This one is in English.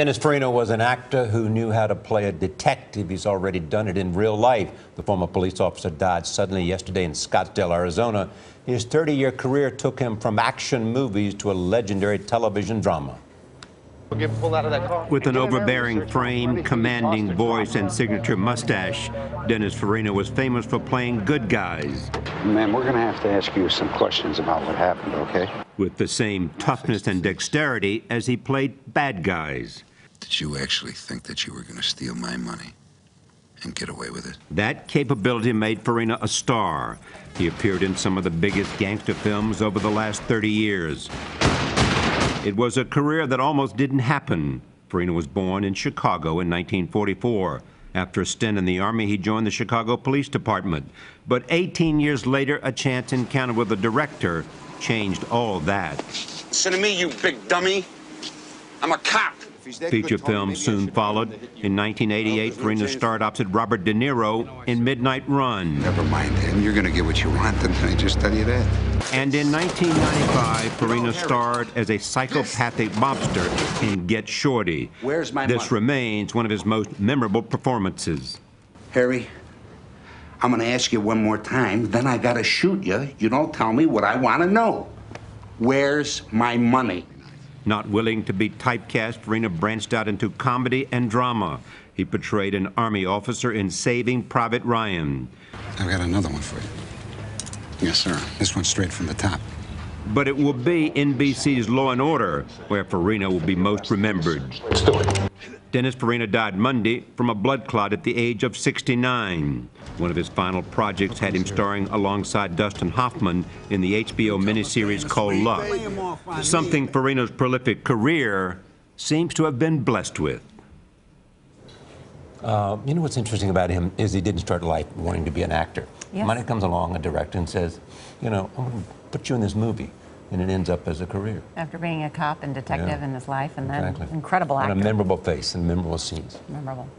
Dennis Farino was an actor who knew how to play a detective. He's already done it in real life. The former police officer died suddenly yesterday in Scottsdale, Arizona. His 30 year career took him from action movies to a legendary television drama. With an overbearing frame, commanding voice, and signature mustache, Dennis Farina was famous for playing good guys. Man, we're going to have to ask you some questions about what happened, okay? With the same toughness and dexterity as he played bad guys. Did you actually think that you were going to steal my money and get away with it? That capability made Farina a star. He appeared in some of the biggest gangster films over the last 30 years. It was a career that almost didn't happen. Farina was born in Chicago in 1944. After a stint in the Army, he joined the Chicago Police Department. But 18 years later, a chance encounter with a director changed all that. Listen to me, you big dummy. I'm a cop. Feature films soon followed. In 1988, Farina starred opposite Robert De Niro in Midnight Run. Never mind him. You're going to get what you want, and I just tell you that. And in 1995, Farina starred as a psychopathic mobster in Get Shorty. Where's my This remains one of his most memorable performances. Harry, I'm going to ask you one more time, then I got to shoot you. You don't tell me what I want to know. Where's my money? Not willing to be typecast, Rena branched out into comedy and drama. He portrayed an Army officer in Saving Private Ryan. I've got another one for you. Yes, sir. This one's straight from the top but it will be NBC's Law and Order where Farina will be most remembered. Dennis Farina died Monday from a blood clot at the age of 69. One of his final projects had him starring alongside Dustin Hoffman in the HBO miniseries called Luck, something Farina's prolific career seems to have been blessed with. Uh, you know what's interesting about him is he didn't start life wanting to be an actor. Yes. Money comes along, a director, and says, you know, I'm going to put you in this movie. And it ends up as a career. After being a cop and detective yeah. in his life, and exactly. then incredible actor. And a memorable face and memorable scenes. Memorable.